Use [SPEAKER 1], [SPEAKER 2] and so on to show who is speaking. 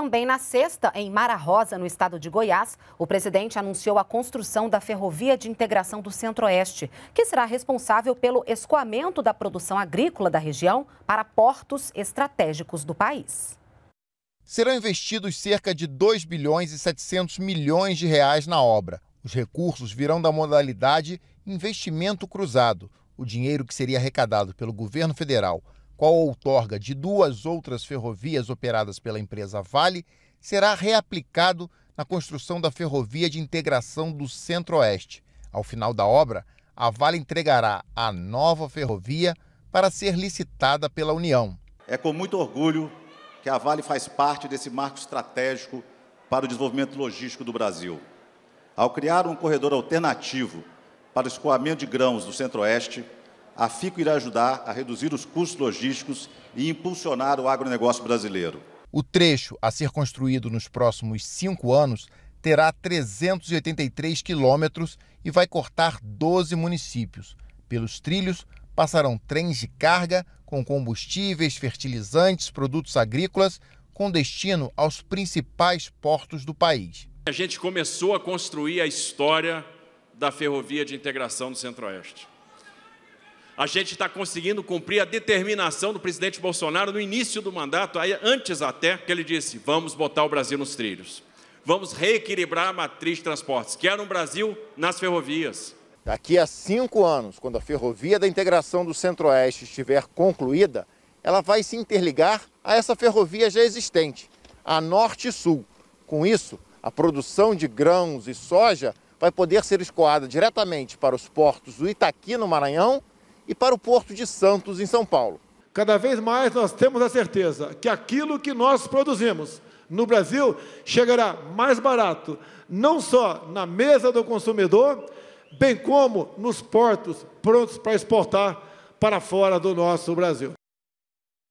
[SPEAKER 1] Também na sexta, em Mara Rosa, no estado de Goiás, o presidente anunciou a construção da Ferrovia de Integração do Centro-Oeste, que será responsável pelo escoamento da produção agrícola da região para portos estratégicos do país.
[SPEAKER 2] Serão investidos cerca de 2 bilhões e 700 milhões de reais na obra. Os recursos virão da modalidade investimento cruzado. O dinheiro que seria arrecadado pelo governo federal qual outorga de duas outras ferrovias operadas pela empresa Vale, será reaplicado na construção da Ferrovia de Integração do Centro-Oeste. Ao final da obra, a Vale entregará a nova ferrovia para ser licitada pela União. É com muito orgulho que a Vale faz
[SPEAKER 3] parte desse marco estratégico para o desenvolvimento logístico do Brasil. Ao criar um corredor alternativo para o escoamento de grãos do Centro-Oeste, a FICO irá ajudar a reduzir os custos logísticos e impulsionar o agronegócio brasileiro.
[SPEAKER 2] O trecho a ser construído nos próximos cinco anos terá 383 quilômetros e vai cortar 12 municípios. Pelos trilhos passarão trens de carga com combustíveis, fertilizantes, produtos agrícolas, com destino aos principais portos do país.
[SPEAKER 4] A gente começou a construir a história da ferrovia de integração do Centro-Oeste. A gente está conseguindo cumprir a determinação do presidente Bolsonaro no início do mandato, antes até, que ele disse: vamos botar o Brasil nos trilhos. Vamos reequilibrar a matriz de transportes, que era um Brasil nas ferrovias.
[SPEAKER 2] Daqui a cinco anos, quando a ferrovia da integração do Centro-Oeste estiver concluída, ela vai se interligar a essa ferrovia já existente, a Norte-Sul. Com isso, a produção de grãos e soja vai poder ser escoada diretamente para os portos do Itaqui, no Maranhão, e para o Porto de Santos, em São Paulo. Cada vez mais nós temos a certeza que aquilo que nós produzimos no Brasil chegará mais barato, não só na mesa do consumidor, bem como nos portos prontos para exportar
[SPEAKER 3] para fora do nosso Brasil.